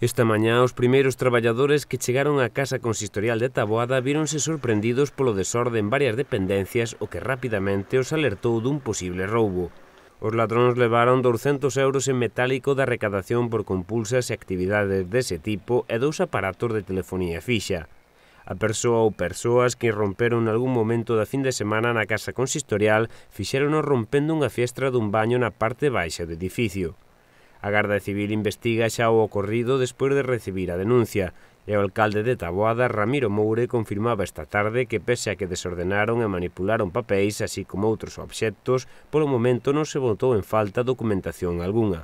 Esta mañá os primeiros traballadores que chegaron á Casa Consistorial de Taboada víronse sorprendidos polo desorde en varias dependencias o que rapidamente os alertou dun posible roubo. Os ladróns levaron 200 euros en metálico da recadación por compulsas e actividades dese tipo e dous aparatos de telefonía fixa. A persoa ou persoas que romperon algún momento da fin de semana na casa consistorial fixerono rompendo unha fiestra dun baño na parte baixa do edificio. A Garda Civil investiga xa o ocorrido despois de recibir a denuncia e o alcalde de Taboada, Ramiro Moure, confirmaba esta tarde que pese a que desordenaron e manipularon papéis así como outros obxectos, polo momento non se votou en falta documentación algunha.